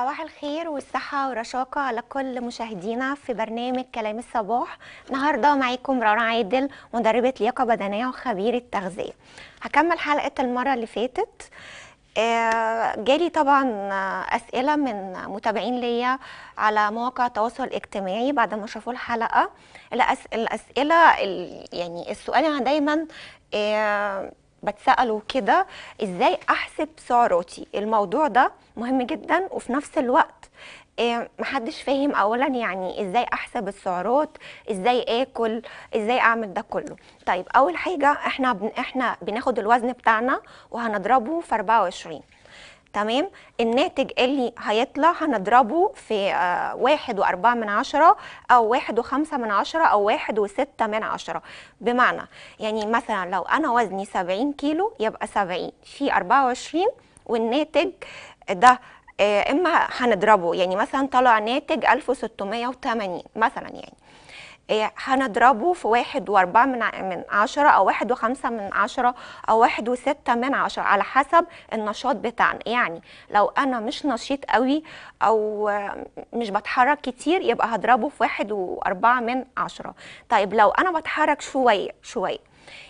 صباح الخير والصحة ورشاقة على كل مشاهدينا في برنامج كلام الصباح النهاردة معاكم رنا عادل مدربة لياقة بدنية وخبيرة تغذية هكمل حلقة المرة اللي فاتت آه، جالي طبعا أسئلة من متابعين ليا على مواقع التواصل الاجتماعي بعد ما شافوا الحلقة الأسئلة يعني السؤال أنا دايما آه، بتسأله كده ازاي احسب سعراتي الموضوع ده مهم جدا وفي نفس الوقت آه، محدش فاهم اولا يعني ازاي احسب السعرات ازاي اكل ازاي اعمل ده كله طيب اول حاجه احنا بن... احنا بناخد الوزن بتاعنا وهنضربه في 24 تمام الناتج اللي هيطلع هنضربه في آه، واحد وأربعة من عشرة أو واحد وخمسة من عشرة أو واحد وستة من عشرة بمعنى يعني مثلا لو أنا وزني سبعين كيلو يبقى سبعين في أربعة وعشرين والناتج ده آه، إما هنضربه يعني مثلا طلع ناتج الف وثمانين مثلا يعني إيه، هنضربه في واحد واربعة من عشرة أو واحد وخمسة من عشرة أو واحد وستة من عشرة على حسب النشاط بتاعنا يعني لو أنا مش نشيط قوي أو مش بتحرك كتير يبقى هضربه في واحد وأربعة من عشرة طيب لو أنا بتحرك شوية شوية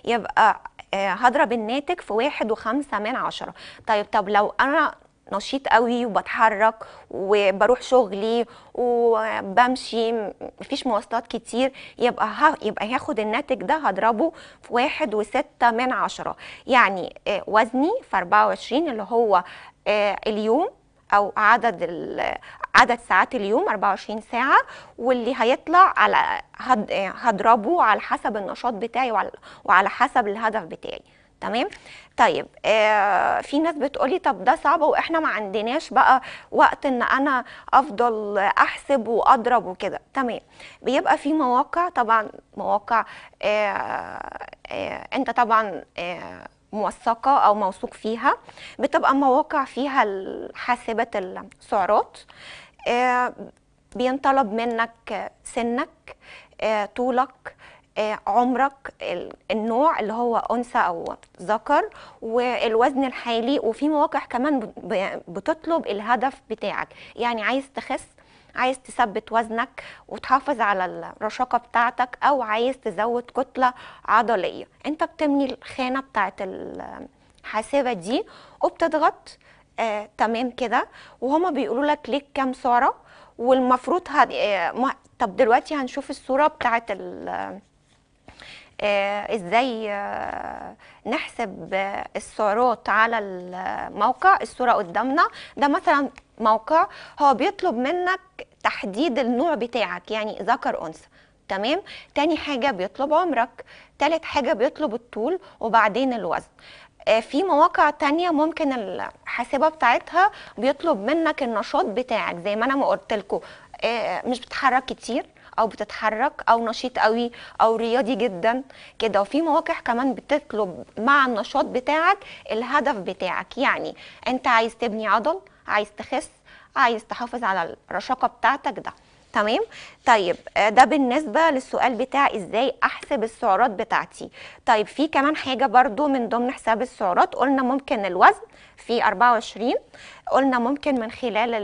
يبقى آه، هضرب الناتج في واحد وخمسة من عشرة طيب طب لو أنا نشيط قوي وبتحرك وبروح شغلي وبمشي مفيش مواصلات كتير يبقى ها يبقى هاخد الناتج ده هضربه في واحد وستة من عشرة يعني آه، وزني في 24 اللي هو آه، اليوم او عدد عدد ساعات اليوم 24 ساعه واللي هيطلع على هضربه على حسب النشاط بتاعي وعلى حسب الهدف بتاعي تمام طيب آه في ناس بتقولي طب ده صعب واحنا ما عندناش بقى وقت ان انا افضل احسب واضرب وكده تمام بيبقى في مواقع طبعا مواقع آه آه انت طبعا آه موثقة أو موثوق فيها بتبقى مواقع فيها حاسبة السعرات آه بينطلب منك سنك آه طولك آه، عمرك النوع اللي هو انثى او ذكر والوزن الحالي وفي مواقع كمان بتطلب الهدف بتاعك يعني عايز تخس عايز تثبت وزنك وتحافظ على الرشاقه بتاعتك او عايز تزود كتله عضليه انت بتملي الخانه بتاعت الحاسبه دي وبتضغط آه تمام كده وهما بيقولوا لك ليك كام سعره والمفروض هد... آه... طب دلوقتي هنشوف الصوره بتاعت ال... آه، ازاي آه، نحسب السعرات على الموقع الصوره قدامنا ده مثلا موقع هو بيطلب منك تحديد النوع بتاعك يعني ذكر انثى تمام تاني حاجه بيطلب عمرك تالت حاجه بيطلب الطول وبعدين الوزن آه، في مواقع تانية ممكن الحاسبة بتاعتها بيطلب منك النشاط بتاعك زي ما أنا ما قلت لكم مش بتحرك كتير او بتتحرك او نشيط قوي او رياضي جدا كده وفي مواقع كمان بتطلب مع النشاط بتاعك الهدف بتاعك يعني انت عايز تبني عضل عايز تخس عايز تحافظ على الرشاقه بتاعتك ده تمام طيب آه، ده بالنسبه للسؤال بتاع ازاي احسب السعرات بتاعتي طيب في كمان حاجه برضو من ضمن حساب السعرات قلنا ممكن الوزن في 24 قلنا ممكن من خلال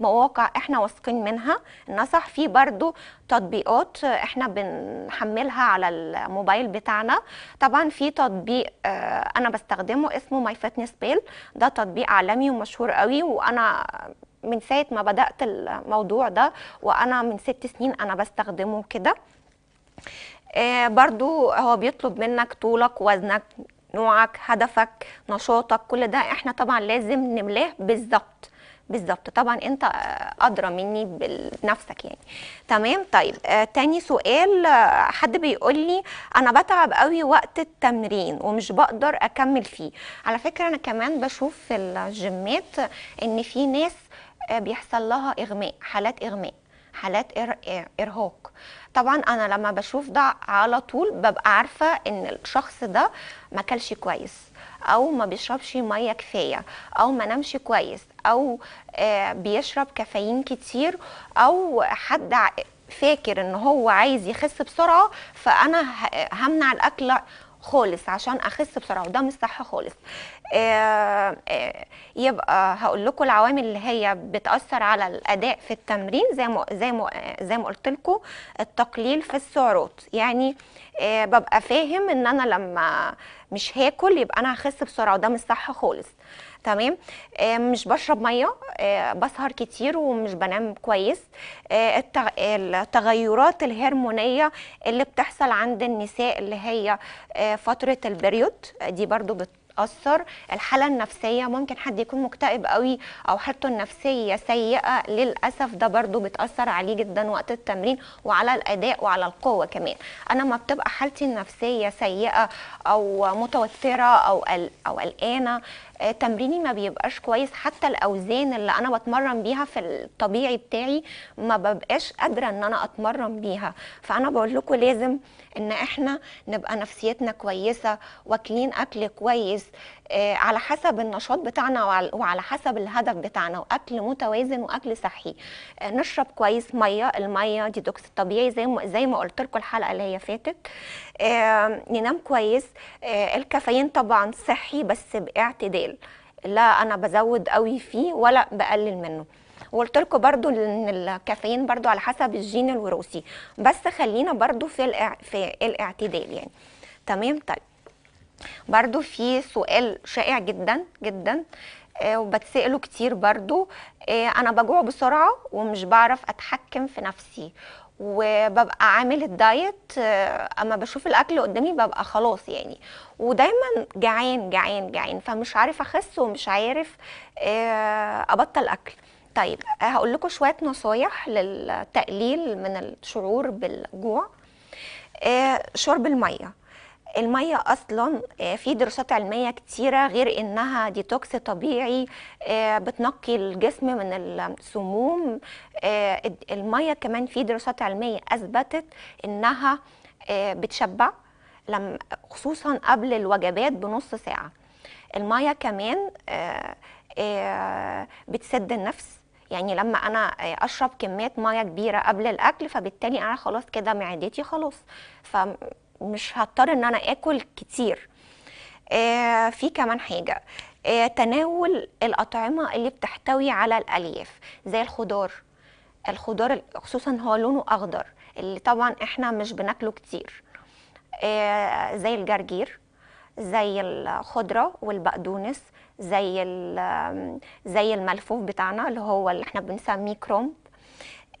مواقع احنا واثقين منها النصح في برضو تطبيقات احنا بنحملها على الموبايل بتاعنا طبعا في تطبيق اه انا بستخدمه اسمه ماي فتنس بيل ده تطبيق عالمي ومشهور قوي وانا من ساعه ما بدات الموضوع ده وانا من ست سنين انا بستخدمه كده اه برضو هو بيطلب منك طولك وزنك نوعك هدفك نشاطك كل ده احنا طبعا لازم نملاه بالظبط بالظبط طبعا انت ادرى مني بنفسك يعني تمام طيب آه تاني سؤال آه، حد بيقول لي انا بتعب قوي وقت التمرين ومش بقدر اكمل فيه على فكره انا كمان بشوف في الجيمات ان في ناس آه بيحصل لها اغماء حالات اغماء حالات آه، ارهاق طبعا انا لما بشوف ده على طول ببقى عارفه ان الشخص ده ما كلش كويس او ما بيشربش ميه كفايه او ما نامش كويس او آه، بيشرب كافيين كتير او حد فاكر ان هو عايز يخس بسرعه فانا همنع الاكل خالص عشان اخس بسرعه وده مش صح خالص آه، آه، يبقى هقول لكم العوامل اللي هي بتاثر على الاداء في التمرين زي ما زي ما زي ما قلت لكم التقليل في السعرات يعني آه، ببقى فاهم ان انا لما مش هاكل يبقى انا هخس بسرعه وده مش صح خالص تمام آه، مش بشرب ميه آه، بسهر كتير ومش بنام كويس آه، التغيرات الهرمونيه اللي بتحصل عند النساء اللي هي فتره البريود دي برضو بت بتأثر الحالة النفسية ممكن حد يكون مكتئب قوي أو حالته النفسية سيئة للأسف ده برضو بتأثر عليه جدا وقت التمرين وعلى الأداء وعلى القوة كمان أنا ما بتبقى حالتي النفسية سيئة أو متوترة أو أو قلقانة آه، تمريني ما بيبقاش كويس حتى الاوزان اللي انا بتمرن بيها في الطبيعي بتاعي ما ببقاش قادره ان انا اتمرن بيها فانا بقول لكم لازم ان احنا نبقى نفسيتنا كويسه واكلين اكل كويس آه، على حسب النشاط بتاعنا وعلى حسب الهدف بتاعنا واكل متوازن واكل صحي آه، نشرب كويس ميه الميه ديتوكس الطبيعي زي ما زي ما قلت لكم الحلقه اللي هي فاتت ننام كويس الكافيين طبعا صحي بس باعتدال السائل لا انا بزود قوي فيه ولا بقلل منه وقلت لكم برضو ان الكافيين برضو على حسب الجين الوراثي بس خلينا برضو في الإع... في الاعتدال يعني تمام طيب برضو في سؤال شائع جدا جدا آه، وبتسأله كتير برضو آه، انا بجوع بسرعه ومش بعرف اتحكم في نفسي وببقى عامل الدايت آه، اما بشوف الاكل قدامي ببقى خلاص يعني ودايما جعان جعان جعان فمش عارف اخس ومش عارف آه، ابطل اكل طيب آه، هقول لكم شويه نصايح للتقليل من الشعور بالجوع شرب الميه الميه اصلا آه، في دراسات علميه كتيره غير انها ديتوكس طبيعي آه، بتنقي الجسم من السموم آه، الميه كمان في دراسات علميه اثبتت انها بتشبع خصوصا قبل الوجبات بنص ساعه الميه كمان بتسد النفس يعني لما انا اشرب كميه ميه كبيره قبل الاكل فبالتالي انا خلاص كده معدتي خلاص ف مش هضطر ان انا اكل كتير آه، في كمان حاجه آه، تناول الاطعمه اللي بتحتوي على الالياف زي الخضار الخضار خصوصا هو لونه اخضر اللي طبعا احنا مش بناكله كتير آه، زي الجرجير زي الخضره والبقدونس زي زي الملفوف بتاعنا اللي هو اللي احنا بنسميه كروم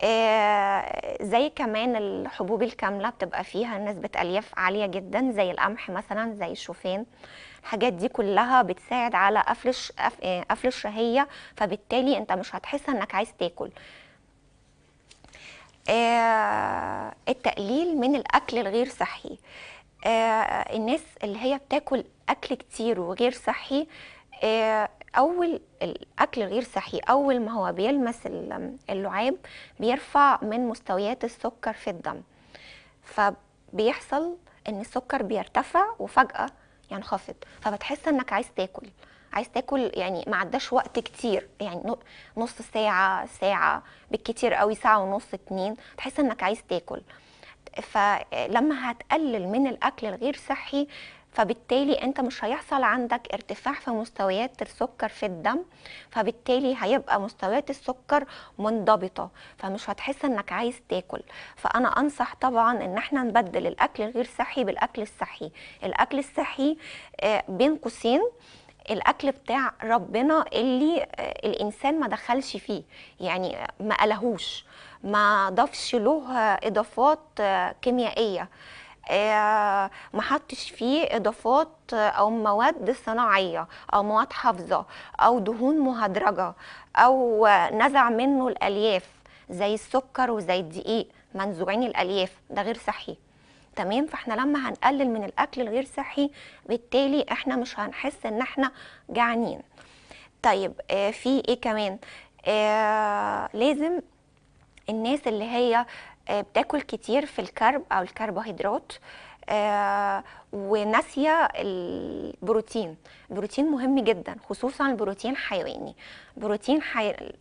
آه، زي كمان الحبوب الكاملة بتبقى فيها نسبة ألياف عالية جدا زي القمح مثلا زي الشوفان الحاجات دي كلها بتساعد على قفل آه، قفل الشهية فبالتالي أنت مش هتحس أنك عايز تاكل آه، التقليل من الأكل الغير صحي الناس اللي هي بتاكل أكل كتير وغير صحي اول الاكل غير صحي اول ما هو بيلمس اللعاب بيرفع من مستويات السكر في الدم فبيحصل ان السكر بيرتفع وفجاه ينخفض فبتحس انك عايز تاكل عايز تاكل يعني ما عداش وقت كتير يعني نص ساعه ساعه بالكتير قوي ساعه ونص اتنين تحس انك عايز تاكل فلما هتقلل من الاكل الغير صحي فبالتالي انت مش هيحصل عندك ارتفاع في مستويات السكر في الدم فبالتالي هيبقى مستويات السكر منضبطه فمش هتحس انك عايز تاكل فانا انصح طبعا ان احنا نبدل الاكل الغير صحي بالاكل الصحي الاكل الصحي آه، بين قوسين الاكل بتاع ربنا اللي آه، الانسان ما دخلش فيه يعني ما قالهوش ما ضافش له اضافات آه، كيميائيه آه، ما حطش فيه اضافات او مواد صناعيه او مواد حافظه او دهون مهدرجه او نزع منه الالياف زي السكر وزي الدقيق منزوعين الالياف ده غير صحي تمام فاحنا لما هنقلل من الاكل الغير صحي بالتالي احنا مش هنحس ان احنا جعانين طيب آه في ايه كمان آه لازم الناس اللي هي آه، بتاكل كتير في الكرب او الكربوهيدرات آه، وناسيه البروتين البروتين مهم جدا خصوصا البروتين حيواني البروتين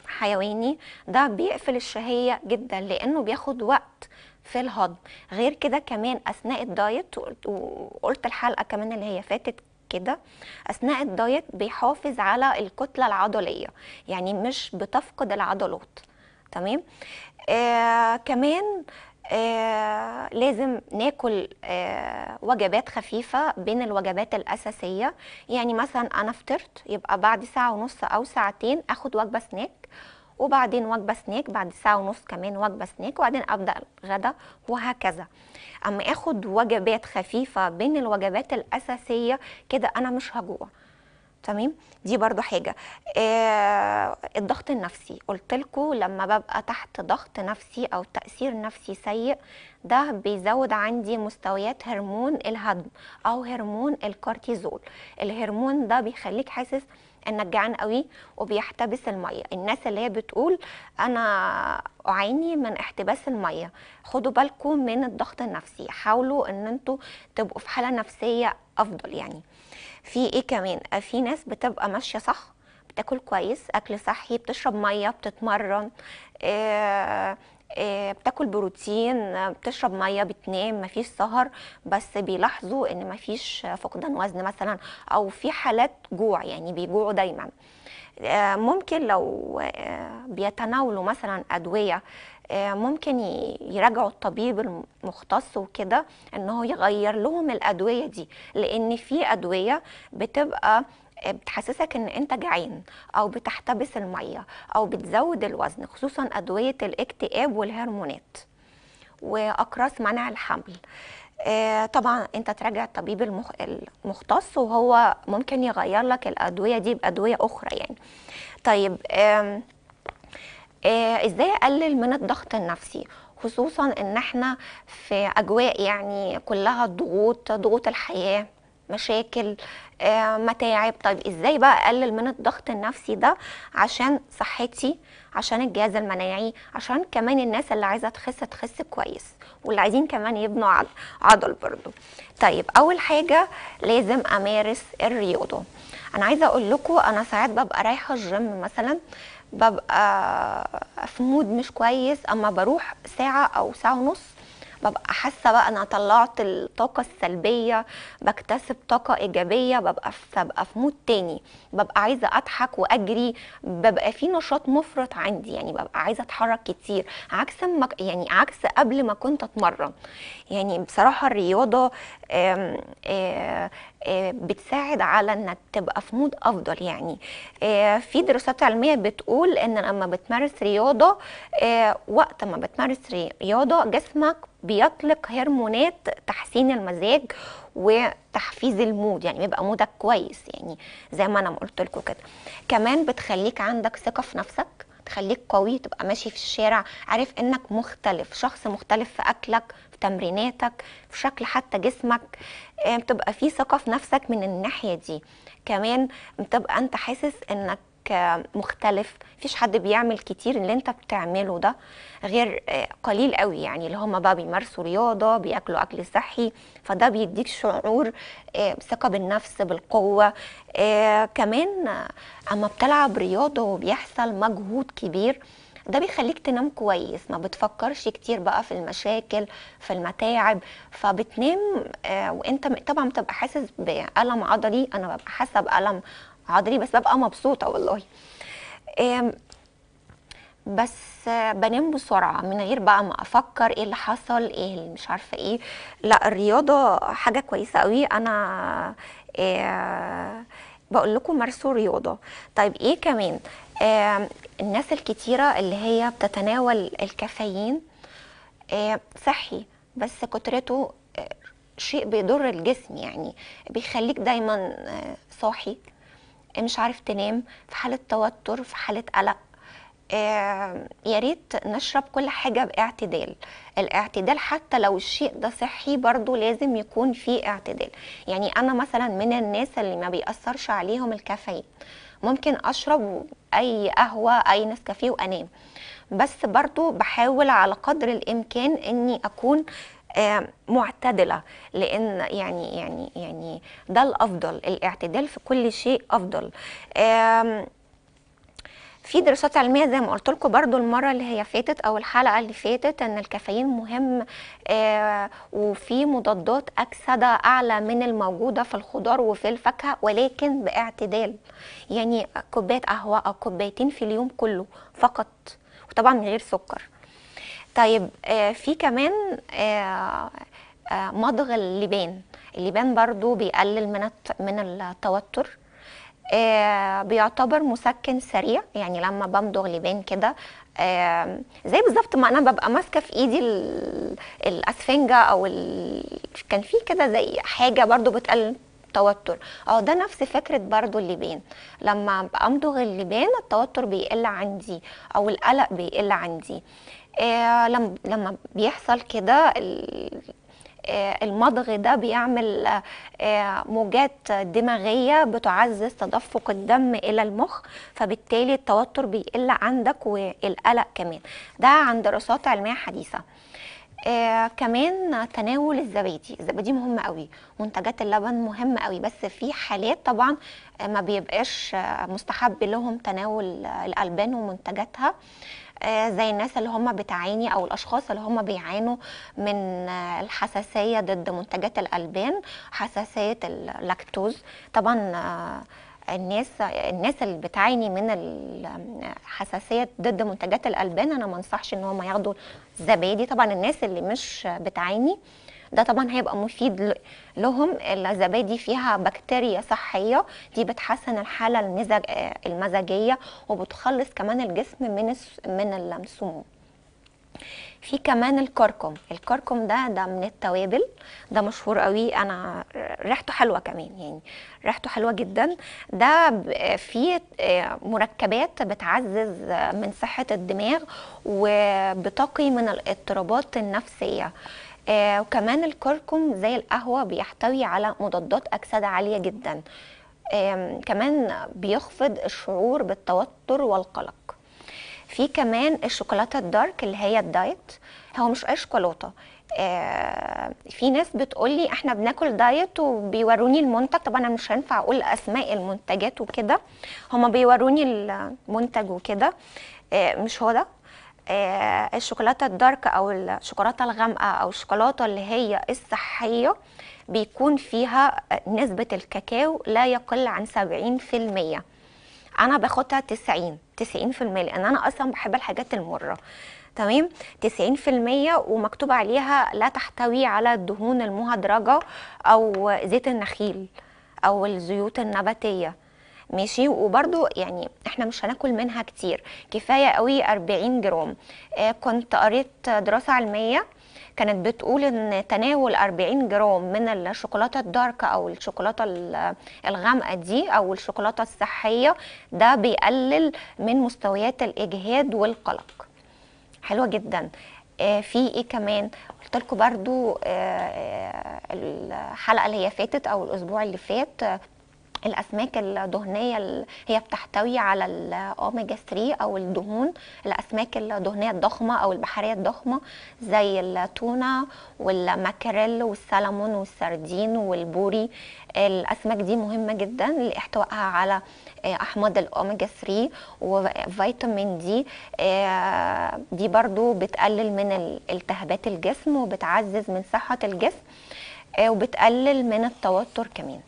حيواني ده بيقفل الشهيه جدا لانه بياخد وقت في الهضم غير كده كمان اثناء الدايت وقلت الحلقه كمان اللي هي فاتت كده اثناء الدايت بيحافظ على الكتله العضليه يعني مش بتفقد العضلات تمام آه كمان آه لازم ناكل آه وجبات خفيفة بين الوجبات الأساسية يعني مثلا أنا فطرت يبقى بعد ساعة ونص أو ساعتين أخد وجبة سناك وبعدين وجبة سناك بعد ساعة ونص كمان وجبة سناك وبعدين أبدأ الغدا وهكذا أما أخد وجبات خفيفة بين الوجبات الأساسية كده أنا مش هجوع تمام دي برضو حاجه آه الضغط النفسي قلت لكم لما ببقى تحت ضغط نفسي او تاثير نفسي سيء ده بيزود عندي مستويات هرمون الهضم او هرمون الكورتيزول الهرمون ده بيخليك حاسس انك جعان قوي وبيحتبس الميه الناس اللي هي بتقول انا اعاني من احتباس الميه خدوا بالكم من الضغط النفسي حاولوا ان انتوا تبقوا في حاله نفسيه افضل يعني في ايه كمان آه، في ناس بتبقى ماشيه صح بتاكل كويس اكل صحي بتشرب ميه بتتمرن آه، آه، بتاكل بروتين بتشرب ميه بتنام مفيش سهر بس بيلاحظوا ان مفيش فقدان وزن مثلا او في حالات جوع يعني بيجوعوا دايما ممكن لو بيتناولوا مثلا ادويه آه، ممكن يراجعوا الطبيب المختص وكده ان هو يغير لهم الادويه دي لان في ادويه بتبقى آه، بتحسسك ان انت جعان او بتحتبس الميه او بتزود الوزن خصوصا ادويه الاكتئاب والهرمونات واقراص منع الحمل آه، طبعا انت تراجع الطبيب المختص وهو ممكن يغير لك الادويه دي بادويه اخرى يعني طيب آه، ازاي اقلل من الضغط النفسي خصوصا ان احنا في اجواء يعني كلها ضغوط ضغوط الحياه مشاكل آه، متاعب طيب ازاي بقى اقلل من الضغط النفسي ده عشان صحتي عشان الجهاز المناعي عشان كمان الناس اللي عايزه تخس تخس كويس واللي عايزين كمان يبنوا عضل, عضل برضو طيب اول حاجه لازم امارس الرياضه انا عايزه اقول لكم انا ساعات ببقى رايحه الجيم مثلا آه ببقى في مود مش كويس اما بروح ساعه او ساعه ونص ببقى حاسه بقى انا طلعت الطاقه السلبيه بكتسب طاقه ايجابيه ببقى في في مود تاني ببقى عايزه اضحك واجري ببقى في نشاط مفرط عندي يعني ببقى عايزه اتحرك كتير عكس ما يعني عكس قبل ما كنت اتمرن يعني بصراحه الرياضه آم آم بتساعد على انك تبقى في مود افضل يعني في دراسات علميه بتقول ان لما بتمارس رياضه وقت ما بتمارس رياضه جسمك بيطلق هرمونات تحسين المزاج وتحفيز المود يعني بيبقى مودك كويس يعني زي ما انا ما قلت لكم كده كمان بتخليك عندك ثقه في نفسك تخليك قوي تبقى ماشي في الشارع عارف انك مختلف شخص مختلف في اكلك في تمريناتك في شكل حتى جسمك آه، بتبقى في ثقه في نفسك من الناحيه دي كمان بتبقى انت حاسس انك مختلف مفيش حد بيعمل كتير اللي انت بتعمله ده غير آه، قليل قوي يعني اللي هم بقى بيمارسوا رياضه بياكلوا اكل صحي فده بيديك شعور آه، ثقه بالنفس بالقوه آه، كمان اما بتلعب رياضه وبيحصل مجهود كبير ده بيخليك تنام كويس ما بتفكرش كتير بقى في المشاكل في المتاعب فبتنام وانت طبعا بتبقى حاسس بألم عضلي انا ببقى حاسه بألم حاضرين بس ببقى مبسوطه والله بس بنام بسرعه من غير بقى ما افكر ايه اللي حصل ايه اللي مش عارفه ايه لا الرياضه حاجه كويسه قوي انا آه، بقول لكم مارسوا رياضه طيب ايه كمان الناس الكتيره اللي هي بتتناول الكافيين آه، صحي بس كترته آه، شيء بيضر الجسم يعني بيخليك دايما صاحي مش عارف تنام في حاله توتر في حاله قلق آه، يا ريت نشرب كل حاجه باعتدال الاعتدال حتى لو الشيء ده صحي برضو لازم يكون في اعتدال يعني انا مثلا من الناس اللي ما بيأثرش عليهم الكافيين ممكن اشرب اي قهوه اي نسكافيه وانام بس برضو بحاول على قدر الامكان اني اكون معتدله لان يعني يعني يعني ده الافضل الاعتدال في كل شيء افضل في دراسات علمية زي ما قلت لكم برضو المرة اللي هي فاتت أو الحلقة اللي فاتت أن الكافيين مهم آه وفي مضادات أكسدة أعلى من الموجودة في الخضار وفي الفاكهة ولكن باعتدال يعني كوباية قهوة أو كوبايتين في اليوم كله فقط وطبعا من غير سكر طيب آه، في كمان آه، آه، مضغ اللبان اللبان برضو بيقلل من من التوتر آه بيعتبر مسكن سريع يعني لما بمضغ لبان كده آه زي بالظبط ما انا ببقى ماسكه في ايدي الاسفنجه او ال... كان في كده زي حاجه برضو بتقلل التوتر اه ده نفس فكره برضو اللبان لما امضغ اللبان التوتر بيقل عندي او القلق بيقل عندي آه لما لما بيحصل كده آه، المضغ ده بيعمل آه، موجات دماغية بتعزز تدفق الدم إلى المخ فبالتالي التوتر بيقل عندك والقلق كمان ده عن دراسات علمية حديثة آه كمان تناول الزبادي الزبادي مهم قوي منتجات اللبن مهمه قوي بس في حالات طبعا آه، ما بيبقاش آه، مستحب لهم تناول الالبان ومنتجاتها آه، زي الناس اللي هم بتعاني او الاشخاص اللي هم بيعانوا من الحساسيه ضد منتجات الالبان حساسيه اللاكتوز طبعا الناس الناس اللي بتعاني من الحساسيه ضد منتجات الالبان انا ما انصحش ان هم ياخدوا الزبادي طبعا الناس اللي مش بتعاني ده طبعا هيبقى مفيد لهم الزبادي فيها بكتيريا صحيه دي بتحسن الحاله المزاجيه وبتخلص كمان الجسم من من السموم في كمان الكركم الكركم ده ده من التوابل ده مشهور قوي انا ريحته حلوه كمان يعني ريحته حلوه جدا ده فيه آه، مركبات بتعزز من صحه الدماغ وبتقي من الاضطرابات النفسيه آه، وكمان الكركم زي القهوه بيحتوي على مضادات اكسده عاليه جدا كمان بيخفض الشعور بالتوتر والقلق في كمان الشوكولاته الدارك اللي هي الدايت هو مش اي شوكولاته آه في ناس بتقول لي احنا بناكل دايت وبيوروني المنتج طبعا انا مش هينفع اقول اسماء المنتجات وكده هما بيوروني المنتج وكده آه مش هو ده آه الشوكولاته الدارك او الشوكولاته الغامقه او الشوكولاته اللي هي الصحيه بيكون فيها نسبه الكاكاو لا يقل عن 70% انا باخدها 90 90% لان انا اصلا بحب الحاجات المره تمام 90% ومكتوب عليها لا تحتوي على الدهون المهدرجه او زيت النخيل او الزيوت النباتيه ماشي وبرده يعني احنا مش هناكل منها كتير كفايه قوي 40 جرام آه، كنت قريت دراسه علميه كانت بتقول ان تناول 40 جرام من الشوكولاته الدارك او الشوكولاته الغامقه دي او الشوكولاته الصحيه ده بيقلل من مستويات الاجهاد والقلق حلوه جدا آه في ايه كمان قلت لكم برده آه،, آه الحلقه اللي هي فاتت او الاسبوع اللي فات آه، الاسماك الدهنيه ال... هي بتحتوي على الاوميجا 3 او الدهون الاسماك الدهنيه الضخمه او البحريه الضخمه زي التونه والماكريل والسلمون والسردين والبوري الاسماك دي مهمه جدا لاحتوائها على آه، احماض الاوميجا 3 وفيتامين دي دي برضو بتقلل من التهابات الجسم وبتعزز من صحه الجسم آه، وبتقلل من التوتر كمان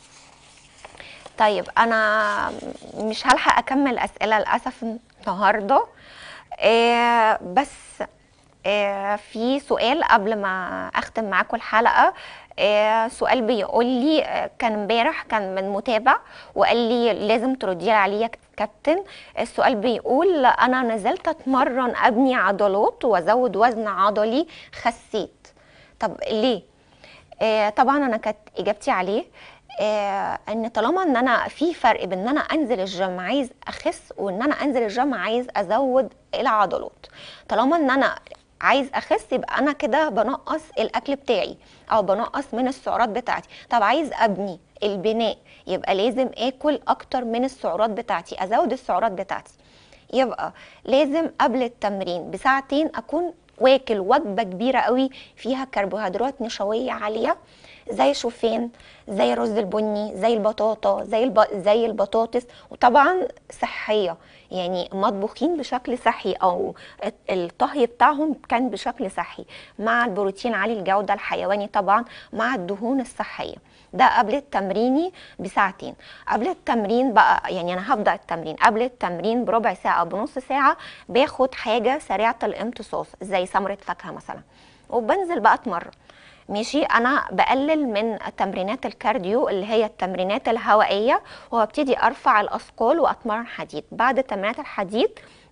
طيب انا مش هلحق اكمل اسئله للاسف النهارده إيه بس إيه في سؤال قبل ما اختم معاكم الحلقه إيه سؤال بيقول لي آه، كان امبارح كان من متابع وقال لي لازم تردي لي عليه يا كابتن السؤال بيقول انا نزلت اتمرن ابني عضلات وازود وزن عضلي خسيت طب ليه إيه طبعا انا كانت اجابتي عليه آه، ان طالما ان انا في فرق بين ان انا انزل الجيم عايز اخس وان انا انزل الجيم عايز ازود العضلات طالما ان انا عايز اخس يبقى انا كده بنقص الاكل بتاعي او بنقص من السعرات بتاعتي طب عايز ابني البناء يبقى لازم اكل اكتر من السعرات بتاعتي ازود السعرات بتاعتي يبقى لازم قبل التمرين بساعتين اكون واكل وجبه كبيره قوي فيها كربوهيدرات نشويه عاليه زي شوفان زي الرز البني زي البطاطا زي الب... زي البطاطس وطبعا صحيه يعني مطبوخين بشكل صحي او الطهي بتاعهم كان بشكل صحي مع البروتين عالي الجوده الحيواني طبعا مع الدهون الصحيه ده قبل التمريني بساعتين قبل التمرين بقى يعني انا هبدا التمرين قبل التمرين بربع ساعه او بنص ساعه باخد حاجه سريعه الامتصاص زي سمره فاكهه مثلا وبنزل بقى اتمرن ماشي انا بقلل من تمرينات الكارديو اللي هي التمرينات الهوائيه وابتدي ارفع الاثقال واتمرن حديد بعد تمرينات الحديد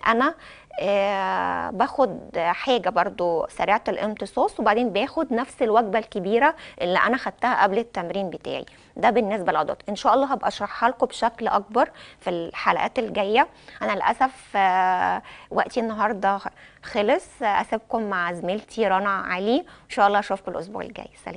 انا آه، باخد حاجه برضو سريعه الامتصاص وبعدين باخد نفس الوجبه الكبيره اللي انا خدتها قبل التمرين بتاعي ده بالنسبه للعضلات ان شاء الله هبقى اشرحها لكم بشكل اكبر في الحلقات الجايه انا للاسف آه، وقتي النهارده خلص اسيبكم مع زميلتي رنا علي ان شاء الله اشوفكم الاسبوع الجاي سلام